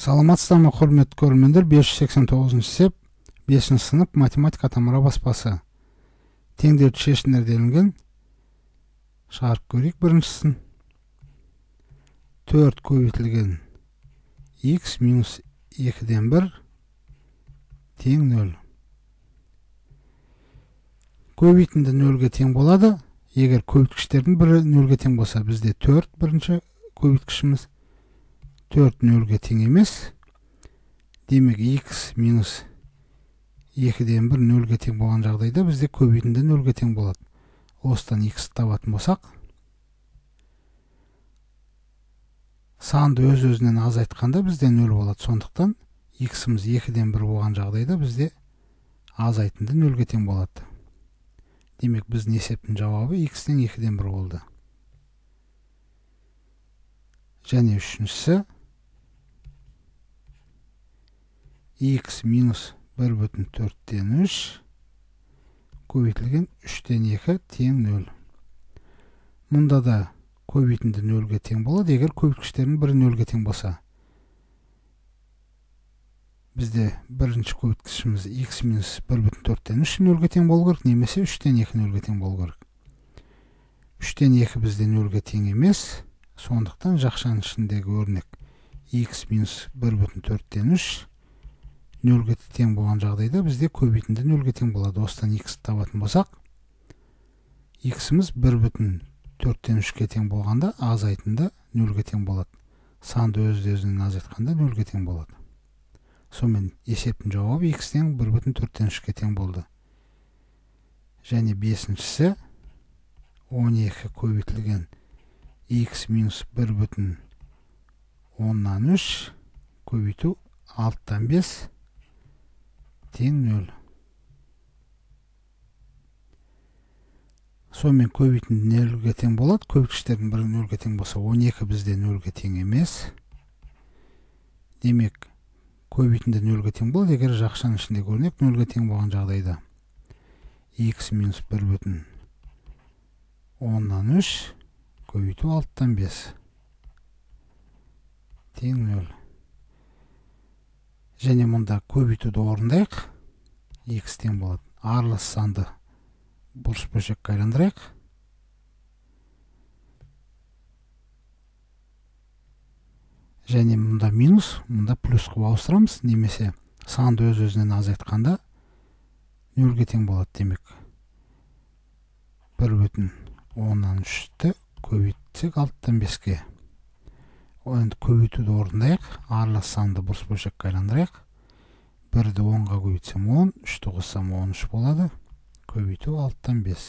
саламатсыздар ма құрметті көрермендер 589 сеп 5 сынып математика тамыра баспасы теңдерді шешіңдер делінген шығарып көрейік біріншісін 4 көбейтілген x минус 2 бір тең нөл. көбейтінді нөлге тең болады егер көбейткіштердің бірі нөлге тең болса бізде 4 бірінші көбейткішіміз 4 0-ге тең емес демек x минус 2-ден 1 нөлге тең болған жағдайда бізде көбейтінді ге тең болады Остан x табатын болсақ санды өз өзінен азайтқанда бізде нөл болады сондықтан x-іміз 2-ден 1 болған жағдайда бізде 0-ге тең болады демек біздің есептің жауабы x ден 2-ден 1 болды және үшіншісі x минус 1 3 көбейтілген 0. Мұнда да көбейтінді 0-ге тен болады, егер көбейткіштерін бір 0-ге тен болса. Бізде бірінші көбейткішіміз x минус 3 0-ге тен болғыр, немесе 3 2 0-ге тен болғыр. 3-тен 2 бізде 0-ге тен емес, сондықтан жақшан ішіндегі өрнек x минус 3 нөлге тең болған жағдайда бізде көбейтінді нөлге тең болады осыдан x табатын болсақ иксіміз бір бүтін төрттен үшке тең болғанда азайтында нөлге тең болады санды өз өзінен азайтқанда нөлге тең болады сонымен есептің жауабы х тең бір бүтін төрттен үшке тең болды және бесіншісі 12 көбейтілген x минус бір бүтін оннан үш көбейту алтыдан бес 0,0. Сонымен көбейтін 0-ге тең болады. Көбейткіштердің бірі 0-ге тең болса, 12 бізде 0-ге тең емес. Демек, көбейтінде 0-ге тең болады. Егер жақшаның ішінде көрінек, 0-ге тең болған жағдайды. x-1 бөтін 10-3, көбейті 6-тан 5. Тең 0 және мұнда көбейтуді орындайық x тең болады аралас санды бұрыш бөлшекке айландырайық және мұнда минус мұнда плюс қылып ауыстырамыз немесе санды өз өзінен азайтқанда нөлге тең болады демек бір бүтін оннан үшті көбейтсек алтыдан беске Оны көбейтуді орындайық. Аралық санды бұрыс бөлшекке айландырайық. 1-ді 10-ға көбейтсем 10, 3-ті қоссам 13 болады. Көбейту 6-тан 5.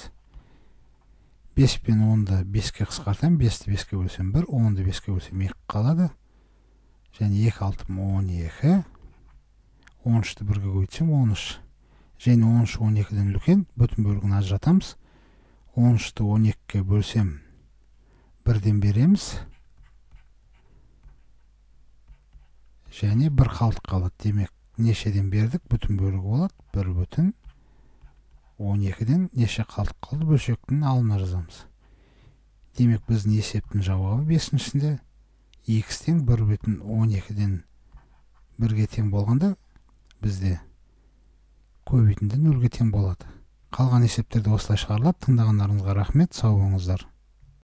5 пен 10-ды 5-ке қысқартам. 5-ті 5-ке бөлсем 1, 10-ды 5-ке бөлсем 2 қалады. Және 2 6 12. 13-ті 1-ге көбейтсем 13. Және 13 12-ден үлкен бүтін бөлгін ажыратамыз. 13-ті 12-ке бөлсем 1-ден береміз. және бір қалдық қалады демек нешеден бердік бүтін бөлігі болады бір бүтін он екіден неше қалдық қалды бөлшектің алына жазамыз демек біздің есептің жауабы бесіншісінде x тең бір бүтін он екіден бірге тең болғанда бізде көбейтінді нөлге тең болады қалған есептер осылай шығарылады тыңдағандарыңызға рахмет сау болыңыздар